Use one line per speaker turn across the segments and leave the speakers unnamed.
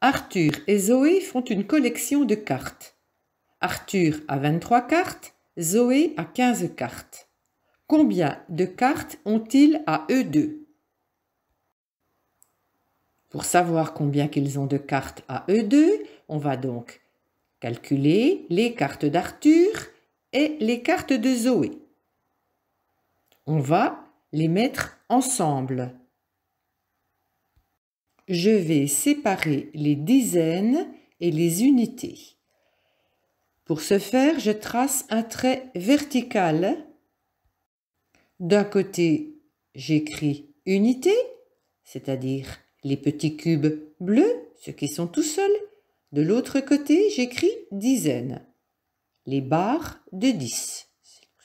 Arthur et Zoé font une collection de cartes. Arthur a 23 cartes, Zoé a 15 cartes. Combien de cartes ont-ils à eux deux Pour savoir combien qu'ils ont de cartes à eux deux, on va donc calculer les cartes d'Arthur et les cartes de Zoé. On va les mettre ensemble je vais séparer les dizaines et les unités. Pour ce faire, je trace un trait vertical. D'un côté, j'écris unité, c'est-à-dire les petits cubes bleus, ceux qui sont tout seuls. De l'autre côté, j'écris dizaines, les barres de 10,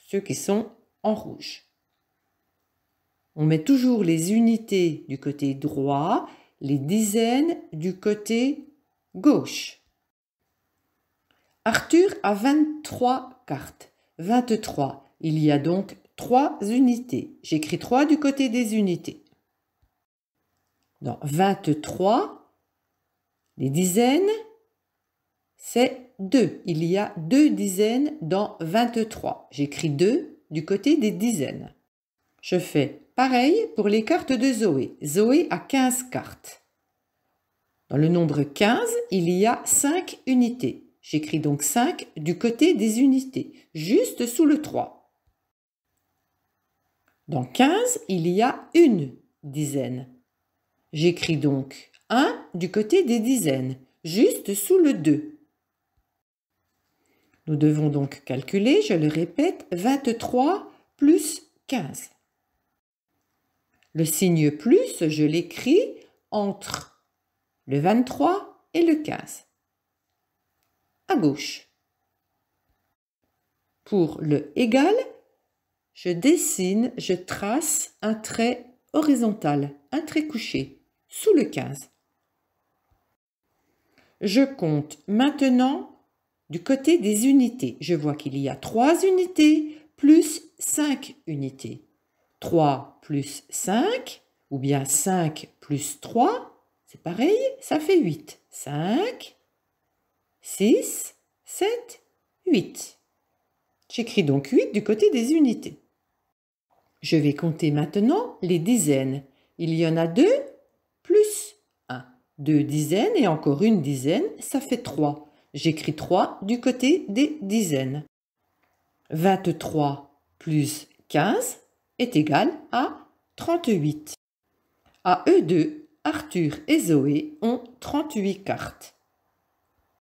ceux qui sont en rouge. On met toujours les unités du côté droit les dizaines du côté gauche. Arthur a 23 cartes. 23. Il y a donc 3 unités. J'écris 3 du côté des unités. Dans 23, les dizaines, c'est 2. Il y a 2 dizaines dans 23. J'écris 2 du côté des dizaines. Je fais Pareil pour les cartes de Zoé. Zoé a 15 cartes. Dans le nombre 15, il y a 5 unités. J'écris donc 5 du côté des unités, juste sous le 3. Dans 15, il y a une dizaine. J'écris donc 1 du côté des dizaines, juste sous le 2. Nous devons donc calculer, je le répète, 23 plus 15. Le signe plus, je l'écris entre le 23 et le 15. À gauche. Pour le égal, je dessine, je trace un trait horizontal, un trait couché, sous le 15. Je compte maintenant du côté des unités. Je vois qu'il y a 3 unités plus 5 unités. 3 plus 5, ou bien 5 plus 3, c'est pareil, ça fait 8. 5, 6, 7, 8. J'écris donc 8 du côté des unités. Je vais compter maintenant les dizaines. Il y en a 2 plus 1. 2 dizaines et encore une dizaine, ça fait 3. J'écris 3 du côté des dizaines. 23 plus 15, est égal à 38. À eux deux, Arthur et Zoé ont 38 cartes.